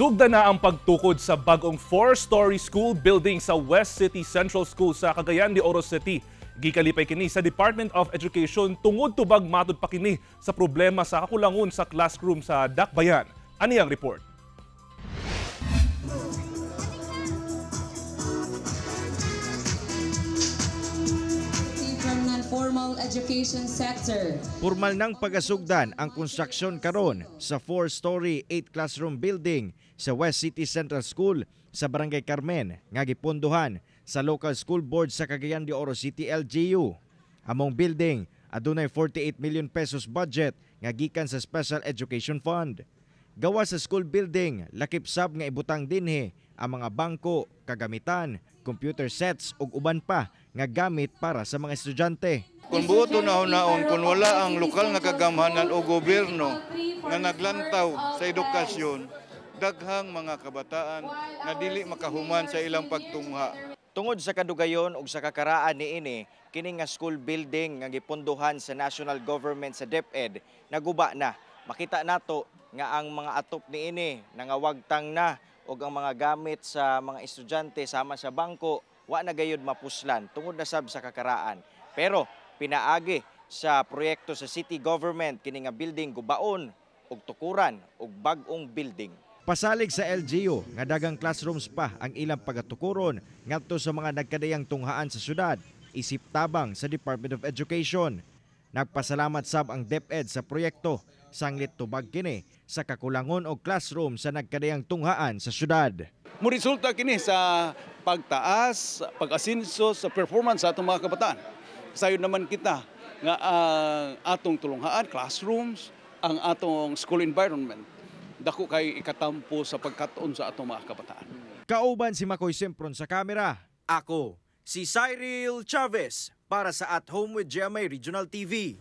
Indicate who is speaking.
Speaker 1: Sugda na ang pagtukod sa bagong four-story school building sa West City Central School sa Cagayan de Oro City. Gikalipay kini sa Department of Education tungod tubag matod pa kini sa problema sa kakulangon sa classroom sa Dakbayan. Ani ang report?
Speaker 2: education sector. Formal ng pagasugdan ang construction karon sa 4-story 8-classroom building sa West City Central School sa Barangay Carmen nga gipondohan sa local school board sa Cagayan de Oro City LGU. Among building adunay 48 million pesos budget nga gikan sa Special Education Fund. Gawa sa school building, lakip sab nga ibutang dinhi ang mga bangko, kagamitan, computer sets ug uban pa nga gamit para sa mga estudyante. Kung buot na naon kung wala ang lokal nga kagamhanan o gobyerno na naglantaw sa edukasyon, daghang mga kabataan na dili makahuman sa ilang pagtungha. Tungod sa kadugayon ug sa kakaraan ni ini, kini nga school building nga gipunduhan sa national government sa DepEd naguba na. Makita nato nga ang mga atop ni ini wagtang na ug ang mga gamit sa mga estudyante sama sa bangko wa na gayud mapuslan tungod na sab sa kakaraan. Pero pinaagi sa proyekto sa city government kini nga building gubaon ug tukuran ug bag-ong building. Pasalig sa LGU nga dagang classrooms pa ang ilang pagatukuron ngadto sa mga nagkadayang tunghaan sa syudad isip tabang sa Department of Education. Nagpasalamat sab ang DepEd sa proyekto sanglit tubag kini sa kakulangon og classroom sa nagkadayang tunghaan sa syudad.
Speaker 1: Muresulta kini sa pagtaas, pag-asinso sa performance sa atong mga kabataan Sayod naman kita nga ang uh, atong tulunghaan, classrooms, ang atong school environment. Dako kay ikatampo sa pagkataon sa atong mga kabataan.
Speaker 2: Kauban si Makoy Sempron sa kamera. Ako, si Cyril Chavez para sa At Home with GMA Regional TV.